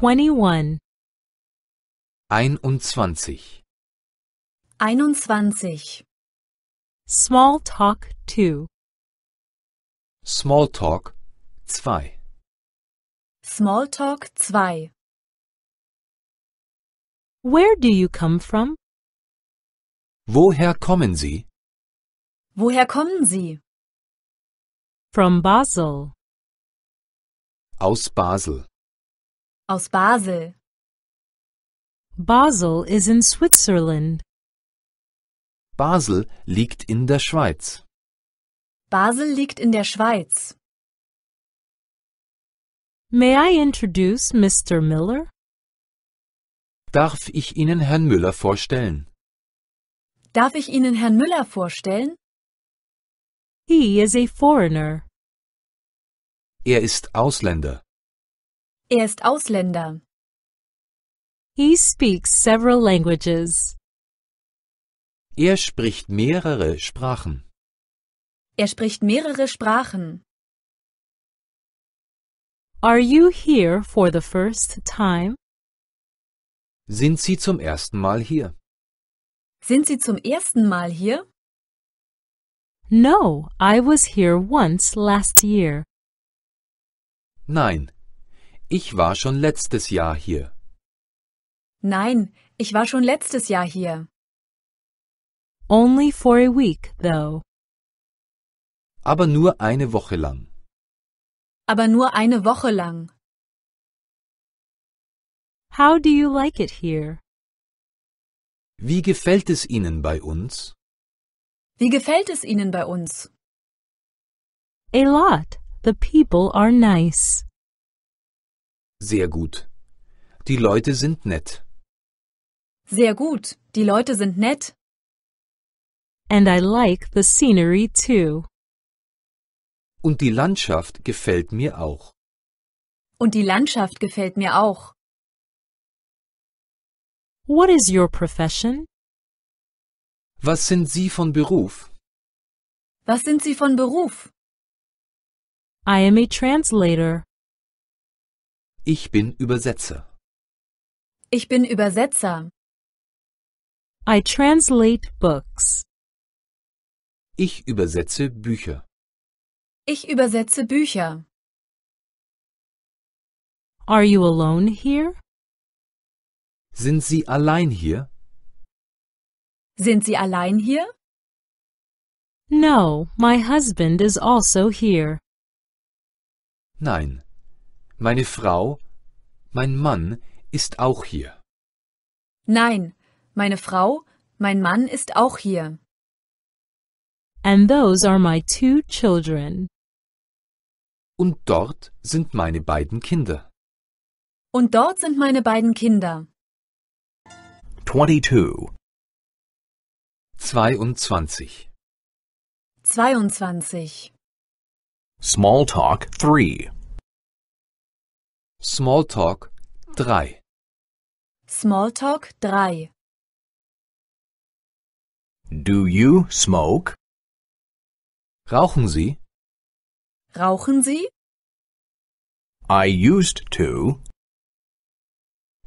21 21 21 Small Talk 2 Small Talk 2 Small Talk 2 Where do you come from? Woher kommen Sie? Woher kommen Sie? From Basel. Aus Basel. Aus Basel. Basel is in Switzerland. Basel liegt in der Schweiz. Basel liegt in der Schweiz. May I introduce Mr. Miller? Darf ich Ihnen Herrn Müller vorstellen? Darf ich Ihnen Herrn Müller vorstellen? He is a foreigner. Er ist Ausländer. Er ist Ausländer. He speaks several languages. Er spricht mehrere Sprachen. Er spricht mehrere Sprachen. Are you here for the first time? Sind Sie zum ersten Mal hier? Sind Sie zum ersten Mal hier? No, I was here once last year. Nein, ich war schon letztes Jahr hier. Nein, ich war schon letztes Jahr hier. Only for a week, though. Aber nur eine Woche lang. Aber nur eine Woche lang. How do you like it here? Wie gefällt es Ihnen bei uns? Wie gefällt es Ihnen bei uns? A lot. The people are nice. Sehr gut. Die Leute sind nett. Sehr gut. Die Leute sind nett. And I like the scenery too. Und die Landschaft gefällt mir auch. Und die Landschaft gefällt mir auch. What is your profession? Was sind Sie von Beruf? Was sind Sie von Beruf? I am a translator. Ich bin Übersetzer. Ich bin Übersetzer. I translate books. Ich übersetze Bücher. Ich übersetze Bücher. Are you alone here? Sind Sie allein hier? Sind Sie allein hier? No, my husband is also here. Nein, meine Frau, mein Mann ist auch hier. Nein, meine Frau, mein Mann ist auch hier. And those are my two children. Und dort sind meine beiden Kinder. Und dort sind meine beiden Kinder. 22. 22. 22. Small Talk 3. Smalltalk 3 Smalltalk 3 Do you smoke? Rauchen Sie? Rauchen Sie? I used to.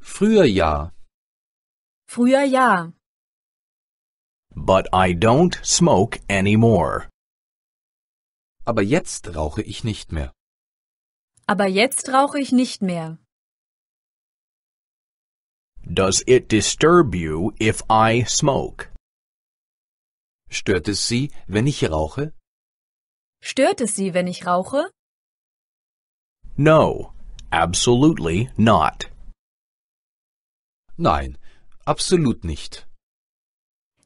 Früher ja. Früher ja. But I don't smoke anymore. Aber jetzt rauche ich nicht mehr. Aber jetzt rauche ich nicht mehr. Does it disturb you if I smoke? Stört es Sie, wenn ich rauche? Stört es Sie, wenn ich rauche? No, absolutely not. Nein, absolut nicht.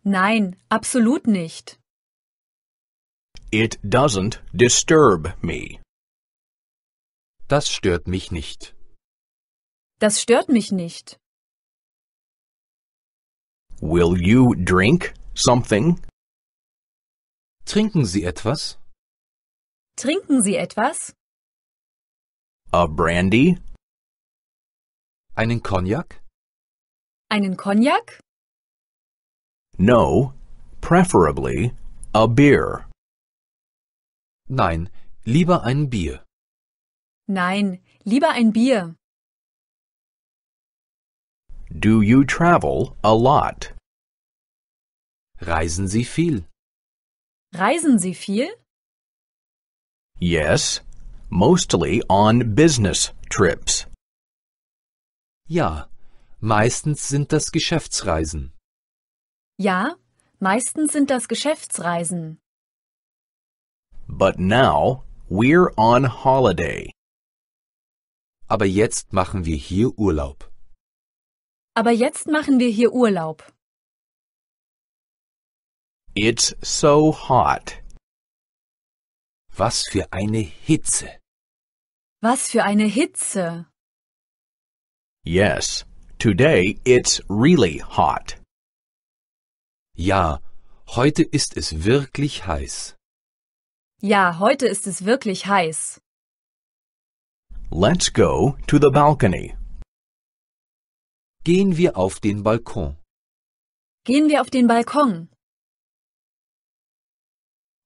Nein, absolut nicht. It doesn't disturb me. Das stört mich nicht. Das stört mich nicht. Will you drink something? Trinken Sie etwas? Trinken Sie etwas? A brandy? Einen Cognac? Einen Cognac? No, preferably a beer. Nein, lieber ein Bier. Nein, lieber ein Bier. Do you travel a lot? Reisen Sie viel? Reisen Sie viel? Yes, mostly on business trips. Ja, meistens sind das Geschäftsreisen. Ja, meistens sind das Geschäftsreisen. But now we're on holiday. Aber jetzt machen wir hier Urlaub. Aber jetzt machen wir hier Urlaub. It's so hot. Was für eine Hitze. Was für eine Hitze. Yes, today it's really hot. Ja, heute ist es wirklich heiß. Ja, heute ist es wirklich heiß. Let's go to the balcony. Gehen wir auf den Balkon. Gehen wir auf den Balkon.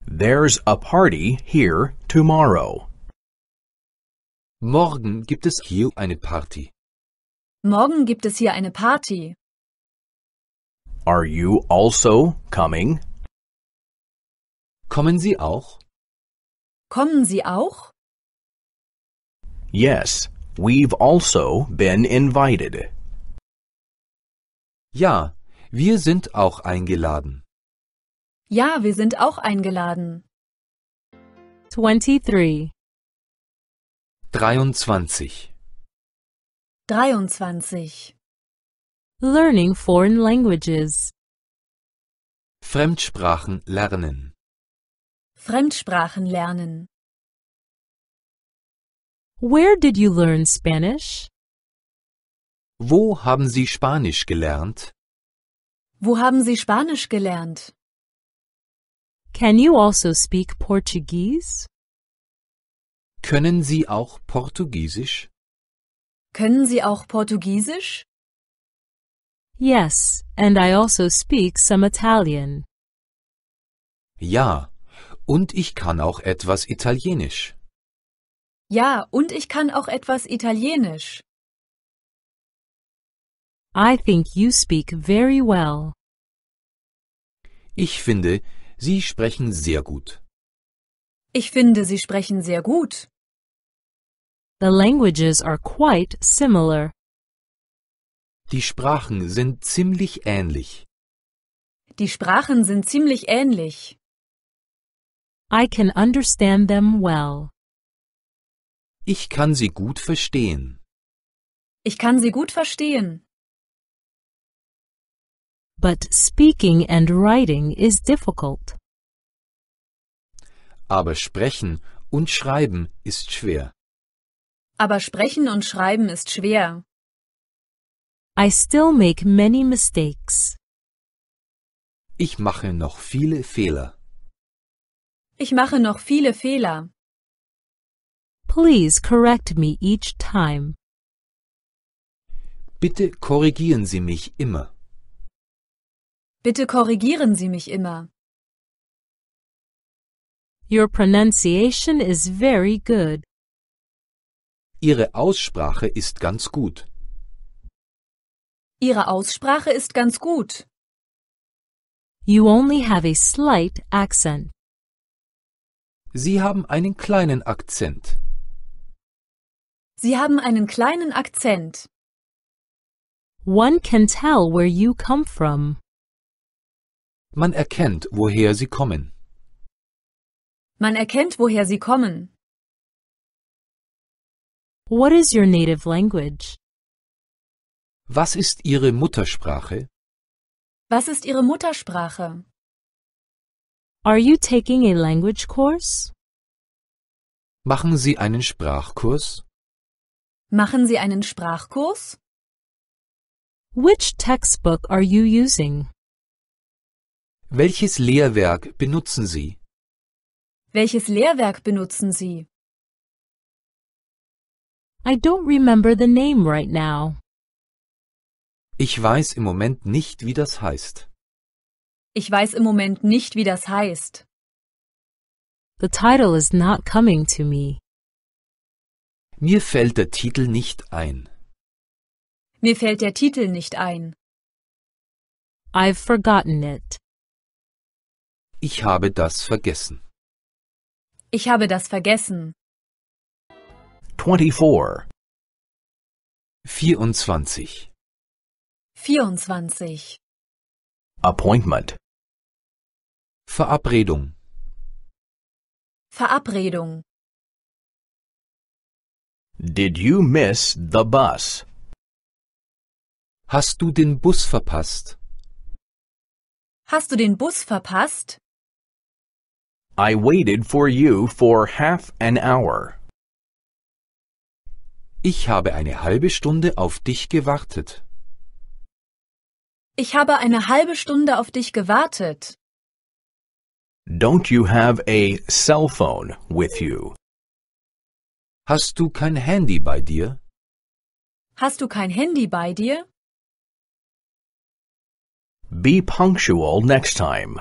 There's a party here tomorrow. Morgen gibt es hier eine Party. Morgen gibt es hier eine Party. Are you also coming? Kommen Sie auch? Kommen Sie auch? Yes, we've also been invited. Ja, wir sind auch eingeladen. Ja, wir sind auch eingeladen. 23 23 23 Learning foreign languages Fremdsprachen lernen Fremdsprachen lernen Where did you learn Spanish? Wo haben Sie Spanisch gelernt? Wo haben Sie Spanisch gelernt? Can you also speak Portuguese? Können Sie auch Portugiesisch? Können Sie auch Portugiesisch? Yes, and I also speak some Italian. Ja, und ich kann auch etwas Italienisch. Ja, und ich kann auch etwas Italienisch. I think you speak very well. Ich finde, Sie sprechen sehr gut. Ich finde, Sie sprechen sehr gut. The languages are quite similar. Die Sprachen sind ziemlich ähnlich. Die Sprachen sind ziemlich ähnlich. I can understand them well. Ich kann Sie gut verstehen. Ich kann Sie gut verstehen. But speaking and writing is difficult. Aber sprechen und schreiben ist schwer. Aber sprechen und schreiben ist schwer. I still make many mistakes. Ich mache noch viele Fehler. Ich mache noch viele Fehler. Please correct me each time. Bitte korrigieren Sie mich immer. Bitte korrigieren Sie mich immer. Your pronunciation is very good. Ihre Aussprache ist ganz gut. Ihre Aussprache ist ganz gut. You only have a slight accent. Sie haben einen kleinen Akzent. Sie haben einen kleinen Akzent. One can tell where you come from. Man erkennt, woher Sie kommen. Man erkennt, woher Sie kommen. What is your native language? Was ist Ihre Muttersprache? Was ist Ihre Muttersprache? Are you taking a language course? Machen Sie einen Sprachkurs? Machen Sie einen Sprachkurs? Which textbook are you using? Welches Lehrwerk benutzen Sie? Welches Lehrwerk benutzen Sie? I don't remember the name right now. Ich weiß im Moment nicht, wie das heißt. Ich weiß im Moment nicht, wie das heißt. The title is not coming to me. Mir fällt der Titel nicht ein. Mir fällt der Titel nicht ein. I've forgotten it. Ich habe das vergessen. Ich habe das vergessen. 24. 24. 24. Appointment. Verabredung. Verabredung. Did you miss the bus? Hast du den Bus verpasst? Hast du den Bus verpasst? I waited for you for half an hour. Ich habe eine halbe Stunde auf dich gewartet. Ich habe eine halbe Stunde auf dich gewartet. Don't you have a cell phone with you? Hast du kein Handy bei dir? Hast du kein Handy bei dir? Be punctual next time.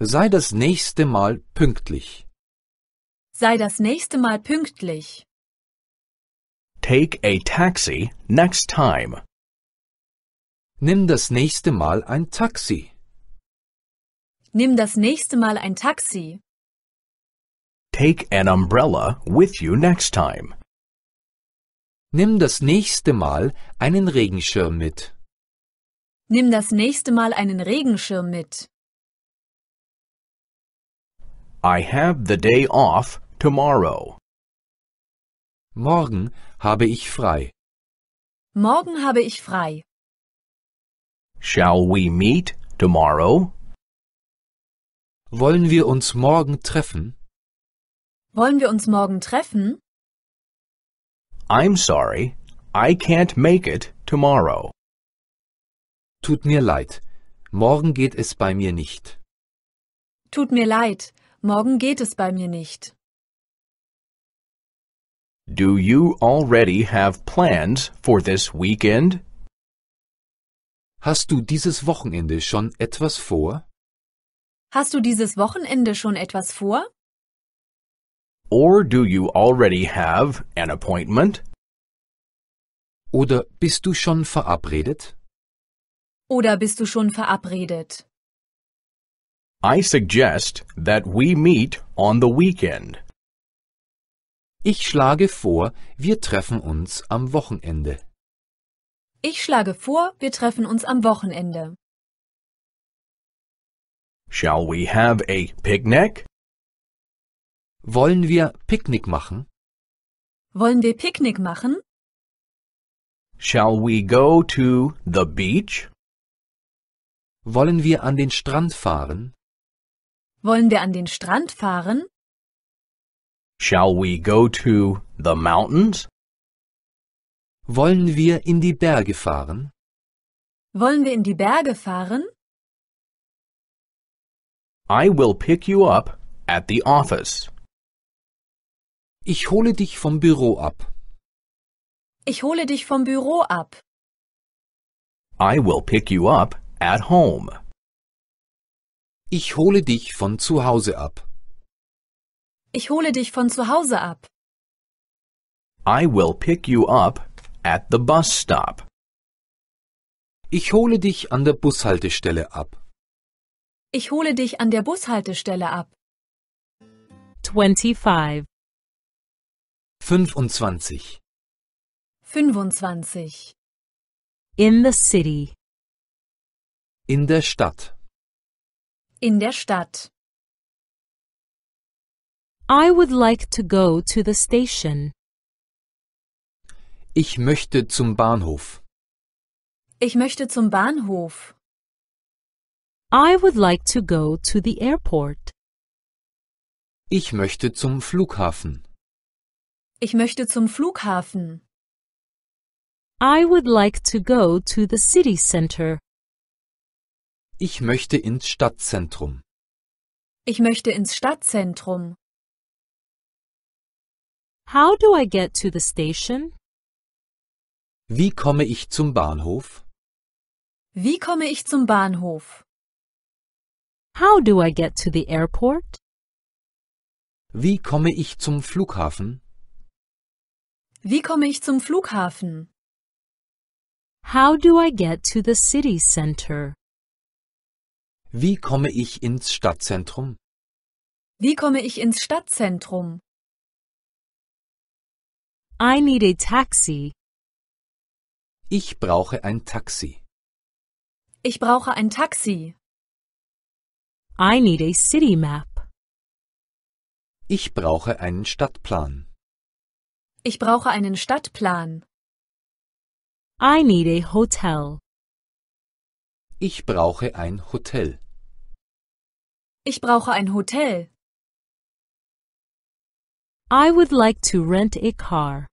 Sei das nächste Mal pünktlich. Sei das nächste Mal pünktlich. Take a taxi next time. Nimm das nächste Mal ein Taxi. Nimm das nächste Mal ein Taxi. Take an umbrella with you next time. Nimm das nächste Mal einen Regenschirm mit. Nimm das nächste Mal einen Regenschirm mit. I have the day off tomorrow. Morgen habe ich frei. Morgen habe ich frei. Shall we meet tomorrow? Wollen wir uns morgen treffen? Wollen wir uns morgen treffen? I'm sorry, I can't make it tomorrow. Tut mir leid, morgen geht es bei mir nicht. Tut mir leid, morgen geht es bei mir nicht. Do you already have plans for this weekend? Hast du dieses Wochenende schon etwas vor? Hast du dieses Wochenende schon etwas vor? Or do you already have an appointment? Oder bist du schon verabredet? Oder bist du schon verabredet? I suggest that we meet on the weekend. Ich schlage vor, wir treffen uns am Wochenende. Ich schlage vor, wir treffen uns am Wochenende. Shall we have a picnic? Wollen wir Picknick machen? Wollen wir Picknick machen? Shall we go to the beach? Wollen wir an den Strand fahren? Wollen wir an den Strand fahren? Shall we go to the mountains? Wollen wir in die Berge fahren? Wollen wir in die Berge fahren? I will pick you up at the office. Ich hole dich vom Büro ab. Ich hole dich vom Büro ab. I will pick you up at home. Ich hole dich von zu Hause ab. Ich hole dich von zu Hause ab. I will pick you up at the bus stop. Ich hole dich an der Bushaltestelle ab. Ich hole dich an der Bushaltestelle ab. 25 25 25 In the city. In der Stadt. In der Stadt. I would like to go to the station. Ich möchte zum Bahnhof. Ich möchte zum Bahnhof. I would like to go to the airport. Ich möchte zum Flughafen. Ich möchte zum Flughafen. I would like to go to the city center. Ich möchte ins Stadtzentrum. Ich möchte ins Stadtzentrum. How do I get to the station? Wie komme ich zum Bahnhof? Wie komme ich zum Bahnhof? How do I get to the airport? Wie komme ich zum Flughafen? Wie komme ich zum Flughafen? How do I get to the city center? Wie komme ich ins Stadtzentrum? Wie komme ich ins Stadtzentrum? I need a taxi. Ich brauche ein Taxi. Ich brauche ein Taxi. I need a city map. Ich brauche einen Stadtplan. Ich brauche einen Stadtplan. I need a hotel. Ich brauche ein Hotel. Ich brauche ein Hotel. I would like to rent a car.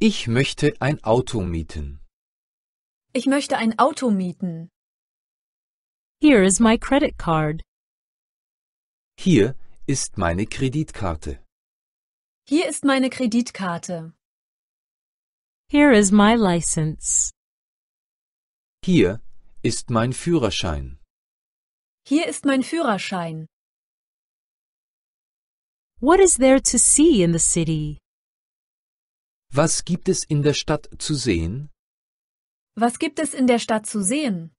Ich möchte ein Auto mieten. Ich möchte ein Auto mieten. Here is my credit card. Hier ist meine Kreditkarte. Hier ist meine Kreditkarte. Here is my license. Hier ist mein Führerschein. Hier ist mein Führerschein. What is there to see in the city? Was gibt es in der Stadt zu sehen? Was gibt es in der Stadt zu sehen?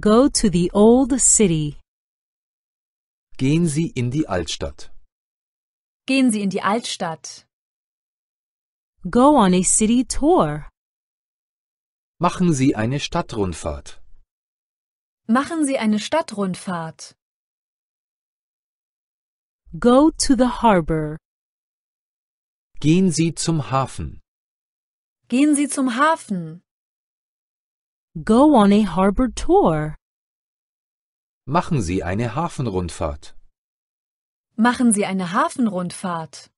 Go to the old city. Gehen Sie in die Altstadt. Gehen Sie in die Altstadt. Go on a city tour. Machen Sie eine Stadtrundfahrt. Machen Sie eine Stadtrundfahrt. Go to the harbor. Gehen Sie zum Hafen. Gehen Sie zum Hafen. Go on a harbor tour. Machen Sie eine Hafenrundfahrt. Machen Sie eine Hafenrundfahrt.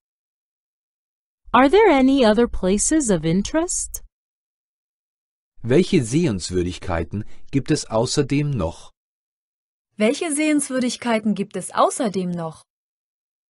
Are there any other places of interest? Welche Sehenswürdigkeiten gibt es außerdem noch? Welche Sehenswürdigkeiten gibt es außerdem noch?